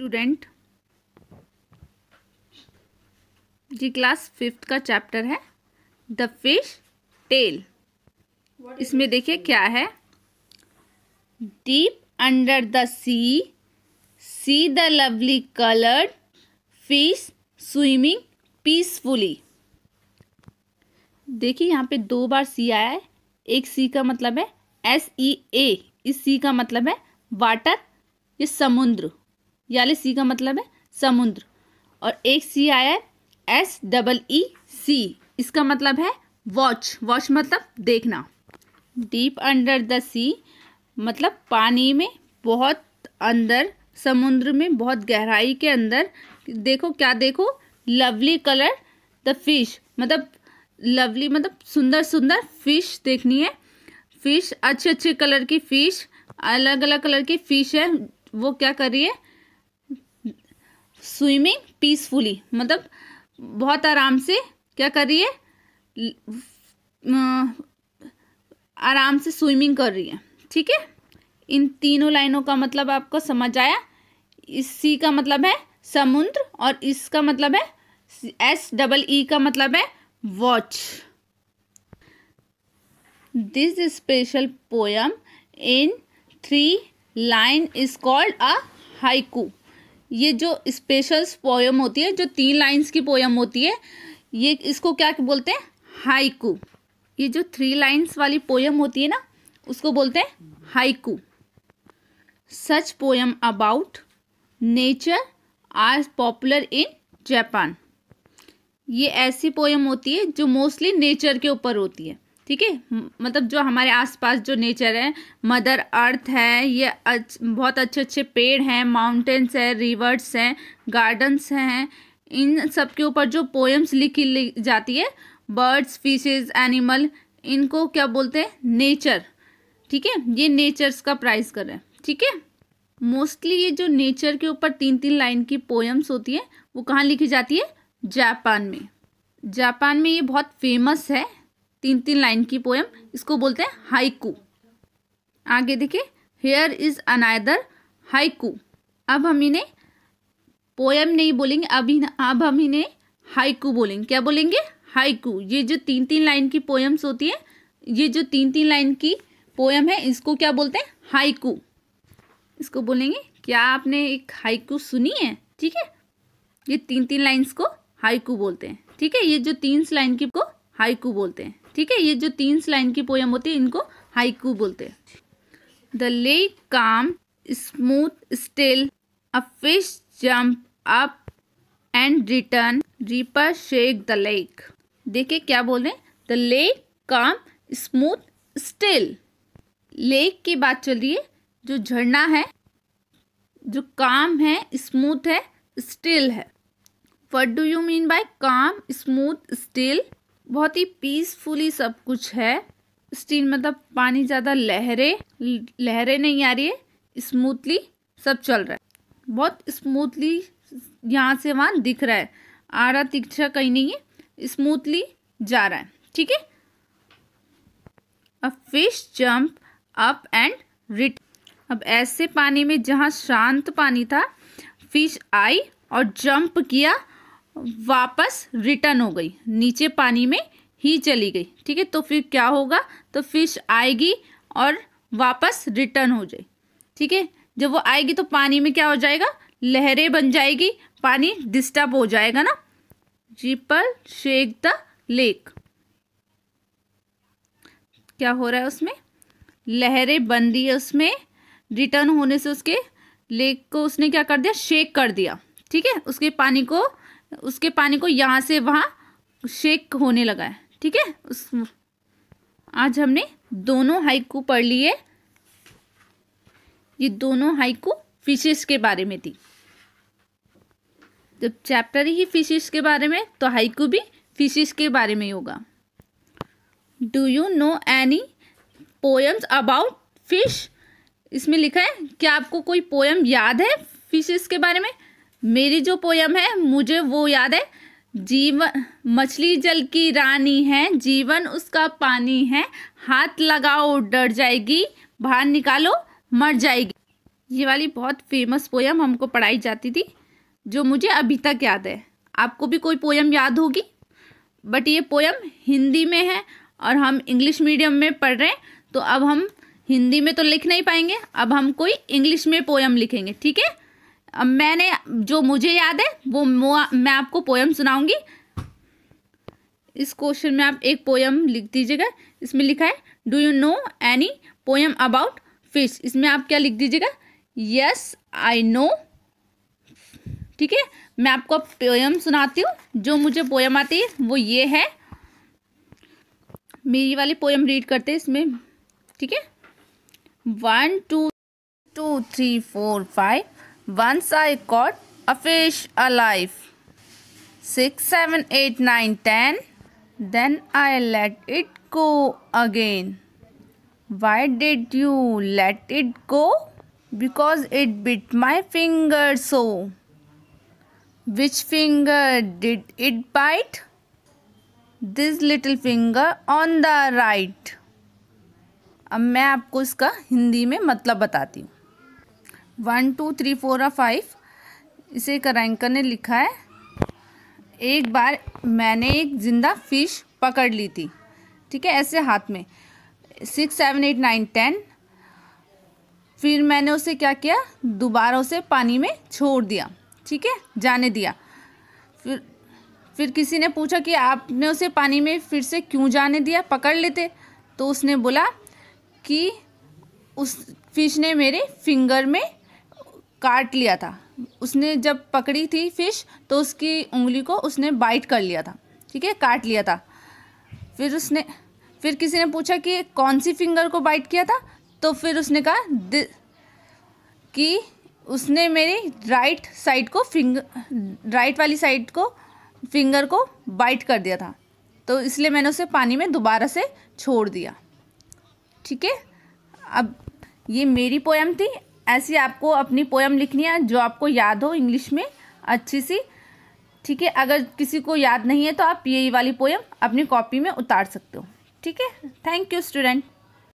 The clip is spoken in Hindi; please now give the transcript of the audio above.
स्टूडेंट जी क्लास फिफ्थ का चैप्टर है द फिश टेल इसमें देखिए क्या है deep under the sea see the lovely coloured fish swimming peacefully देखिए यहाँ पे दो बार सी आया है एक सी का मतलब है एस ई ए इस सी का मतलब है वाटर ये समुद्र याले सी का मतलब है समुद्र और एक सी आया है एस डबल ई सी इसका मतलब है वॉच वॉच मतलब देखना डीप अंडर द सी मतलब पानी में बहुत अंदर समुद्र में बहुत गहराई के अंदर देखो क्या देखो लवली कलर द फिश मतलब लवली मतलब सुंदर सुंदर फिश देखनी है फिश अच्छे अच्छे कलर की फिश अलग अलग कलर की फिश है वो क्या कर रही है स्विमिंग पीसफुली मतलब बहुत आराम से क्या कर रही है आराम से स्विमिंग कर रही है ठीक है इन तीनों लाइनों का मतलब आपको समझ आया इसी का मतलब है समुद्र और इसका मतलब है एस डबल ई का मतलब है watch this special poem in three line is called a haiku ये जो स्पेशल पोयम होती है जो तीन लाइंस की पोयम होती है ये इसको क्या बोलते हैं हाइकू ये जो थ्री लाइंस वाली पोयम होती है ना उसको बोलते हैं haiku such poem about nature are popular in Japan ये ऐसी पोयम होती है जो मोस्टली नेचर के ऊपर होती है ठीक है मतलब जो हमारे आसपास जो नेचर है मदर अर्थ है ये अच्छ, बहुत अच्छे अच्छे पेड़ हैं माउंटेन्स हैं रिवर्स हैं गार्डन्स हैं इन सब के ऊपर जो पोएम्स लिखी जाती है बर्ड्स फिशेज एनिमल इनको क्या बोलते हैं नेचर ठीक है ये नेचर्स का प्राइस कर रहे हैं ठीक है मोस्टली ये जो नेचर के ऊपर तीन तीन लाइन की पोएम्स होती है वो कहाँ लिखी जाती है जापान में जापान में ये बहुत फेमस है तीन तीन लाइन की पोएम इसको बोलते हैं हाइकू आगे देखिए हेयर इज़ अनादर हाइकू अब हम इन्हें पोएम नहीं बोलेंगे अभी अब हम इन्हें हाइकू बोलेंगे क्या बोलेंगे हाइकू ये जो तीन तीन लाइन की पोएम्स होती है ये जो तीन तीन लाइन की पोएम है इसको क्या बोलते हैं हाइकू इसको बोलेंगे क्या आपने एक हाइकू सुनी है ठीक है ये तीन तीन लाइन्स को हाइकू बोलते हैं ठीक है ये जो तीन लाइन की को हाइकू बोलते हैं ठीक है ये जो तीन लाइन की पोयम होती है इनको हाइकू बोलते हैं the lake calm smooth still a fish jump up and return ripple shake the lake देखिए क्या बोल रहे हैं the lake calm smooth still lake की बात चल रही है जो झरना है जो काम है स्मूथ है स्टिल है what do you mean by calm smooth still बहुत ही पीसफुली सब कुछ है स्टील मतलब पानी ज़्यादा लहरे लहरे नहीं आ रही है स्मूथली सब चल रहा है बहुत स्मूथली यहाँ से वहाँ दिख रहा है रहा तीक्षा कहीं नहीं है स्मूथली जा रहा है ठीक है अब fish jump up and return अब ऐसे पानी में जहाँ शांत पानी था फिश आई और जंप किया वापस रिटर्न हो गई नीचे पानी में ही चली गई ठीक है तो फिर क्या होगा तो फिश आएगी और वापस रिटर्न हो जाए ठीक है जब वो आएगी तो पानी में क्या हो जाएगा लहरें बन जाएगी पानी डिस्टर्ब हो जाएगा ना जीपल शेक द लेक क्या हो रहा है उसमें लहरें बन रही है उसमें रिटर्न होने से उसके लेक को उसने क्या कर दिया शेक कर दिया ठीक है उसके पानी को उसके पानी को यहाँ से वहाँ शेक होने लगा है ठीक है उस आज हमने दोनों हाइकू पढ़ लिए ये दोनों हाइकू फिशेस के बारे में थी जब चैप्टर ही फिशेस के बारे में तो हाइकू भी फिशेस के बारे में ही होगा do you know any poems about fish इसमें लिखा है क्या आपको कोई पोएम याद है फिशेस के बारे में मेरी जो पोयम है मुझे वो याद है जीवन मछली जल की रानी है जीवन उसका पानी है हाथ लगाओ डर जाएगी बाहर निकालो मर जाएगी ये वाली बहुत फेमस पोयम हमको पढ़ाई जाती थी जो मुझे अभी तक याद है आपको भी कोई पोयम याद होगी बट ये पोयम हिंदी में है और हम इंग्लिश मीडियम में पढ़ रहे हैं तो अब हम हिंदी में तो लिख नहीं पाएंगे अब हम कोई इंग्लिश में पोयम लिखेंगे ठीक है मैंने जो मुझे याद है वो मैं आपको पोयम सुनाऊंगी इस क्वेश्चन में आप एक पोयम लिख दीजिएगा इसमें लिखा है do you know any poem about fish इसमें आप क्या लिख दीजिएगा यस आई नो ठीक है मैं आपको पोयम सुनाती हूँ जो मुझे पोयम आती है वो ये है मेरी वाली पोयम रीड करते हैं इसमें ठीक है one two two three four five once I caught a fish alive six seven eight nine ten then I let it go again why did you let it go because it bit my finger so which finger did it bite this little finger on the right अब मैं आपको इसका हिंदी में मतलब बताती हूँ वन टू थ्री फोर और फाइव इसे एक रैंकर ने लिखा है एक बार मैंने एक ज़िंदा फिश पकड़ ली थी ठीक है ऐसे हाथ में six seven eight nine ten फिर मैंने उसे क्या किया दोबारा उसे पानी में छोड़ दिया ठीक है जाने दिया फिर फिर किसी ने पूछा कि आपने उसे पानी में फिर से क्यों जाने दिया पकड़ लेते तो उसने बोला कि उस फिश ने मेरे फिंगर में काट लिया था उसने जब पकड़ी थी फिश तो उसकी उंगली को उसने बाइट कर लिया था ठीक है काट लिया था फिर उसने फिर किसी ने पूछा कि कौन सी फिंगर को बाइट किया था तो फिर उसने कहा कि उसने मेरी राइट साइड को फिंगर राइट वाली साइड को फिंगर को बाइट कर दिया था तो इसलिए मैंने उसे पानी में दोबारा से छोड़ दिया ठीक है अब ये मेरी पोएम थी ऐसी आपको अपनी पोएम लिखनी है जो आपको याद हो इंग्लिश में अच्छी सी ठीक है अगर किसी को याद नहीं है तो आप ये वाली पोएम अपनी कॉपी में उतार सकते हो ठीक है थैंक यू स्टूडेंट